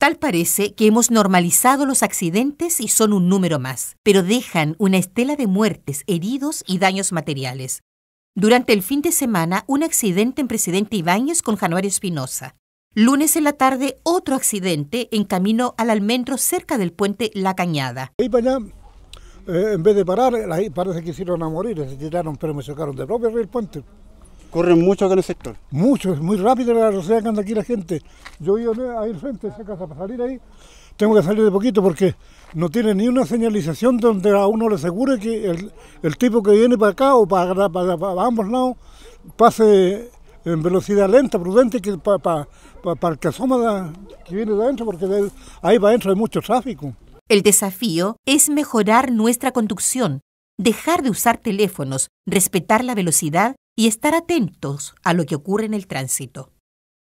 Tal parece que hemos normalizado los accidentes y son un número más, pero dejan una estela de muertes, heridos y daños materiales. Durante el fin de semana, un accidente en Presidente Ibáñez con Januario Espinosa. Lunes en la tarde, otro accidente en camino al almendro cerca del puente La Cañada. Ahí eh, en vez de parar, parece que hicieron a morir, se tiraron, pero me sacaron de propio el puente. Corren mucho acá en el sector. Mucho, es muy rápido la velocidad que anda aquí la gente. Yo vivo ahí al frente de esa casa para salir ahí. Tengo que salir de poquito porque no tiene ni una señalización donde a uno le asegure que el, tipo que viene para acá o para, para, ambos lados pase en velocidad lenta, prudente, que para, el que asoma que viene de adentro, porque ahí para adentro hay mucho tráfico. El desafío es mejorar nuestra conducción dejar de usar teléfonos, respetar la velocidad y estar atentos a lo que ocurre en el tránsito.